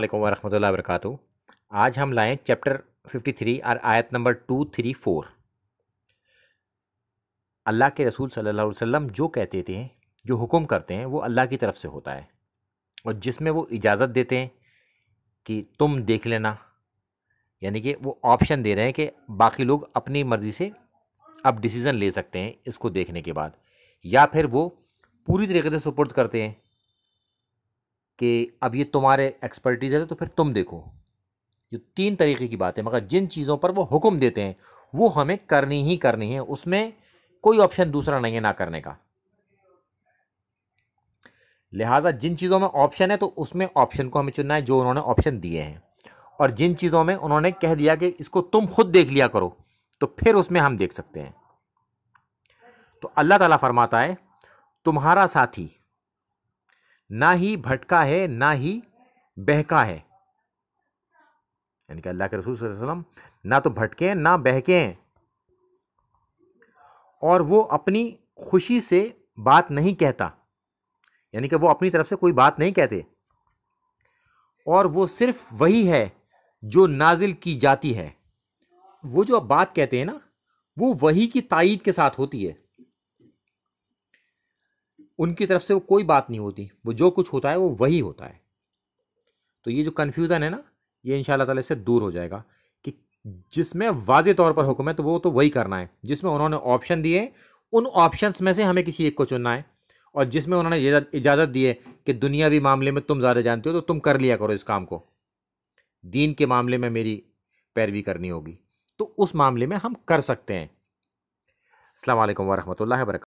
अल्लाम वरहमल वरक आज हम लाएँ चैप्टर 53 और आयत नंबर 234 अल्लाह के रसूल सल्लल्लाहु अलैहि वसल्लम जो कहते थे जो हुक्म करते हैं वो अल्लाह की तरफ से होता है और जिसमें वो इजाज़त देते हैं कि तुम देख लेना यानी कि वो ऑप्शन दे रहे हैं कि बाकी लोग अपनी मर्ज़ी से अब डिसीज़न ले सकते हैं इसको देखने के बाद या फिर वो पूरी तरीके से सुपुर्द करते हैं कि अब ये तुम्हारे एक्सपर्टीज़ है तो फिर तुम देखो ये तीन तरीके की बात है मगर जिन चीज़ों पर वो हुक्म देते हैं वो हमें करनी ही करनी है उसमें कोई ऑप्शन दूसरा नहीं है ना करने का लिहाजा जिन चीज़ों में ऑप्शन है तो उसमें ऑप्शन को हमें चुनना है जो उन्होंने ऑप्शन दिए हैं और जिन चीज़ों में उन्होंने कह दिया कि इसको तुम खुद देख लिया करो तो फिर उसमें हम देख सकते हैं तो अल्लाह ताला फरमाता है तुम्हारा साथी ना ही भटका है ना ही बहका है यानी कि अल्लाह के रसूल वसल्लम ना तो भटके हैं ना बहके हैं और वो अपनी खुशी से बात नहीं कहता यानी कि वो अपनी तरफ से कोई बात नहीं कहते और वो सिर्फ वही है जो नाजिल की जाती है वो जो आप बात कहते हैं ना वो वही की तायीद के साथ होती है उनकी तरफ से वो कोई बात नहीं होती वो जो कुछ होता है वो वही होता है तो ये जो कन्फ्यूज़न है ना ये इन ताला से दूर हो जाएगा कि जिसमें वाज तौर पर हुक्म है तो वो तो वही करना है जिसमें उन्होंने ऑप्शन दिए उन ऑप्शंस में से हमें किसी एक को चुनना है और जिसमें उन्होंने इजाज़त दी है कि दुनियावी मामले में तुम ज़्यादा जानते हो तो तुम कर लिया करो इस काम को दीन के मामले में मेरी पैरवी करनी होगी तो उस मामले में हम कर सकते हैं अल्लाम वरहमल वर्क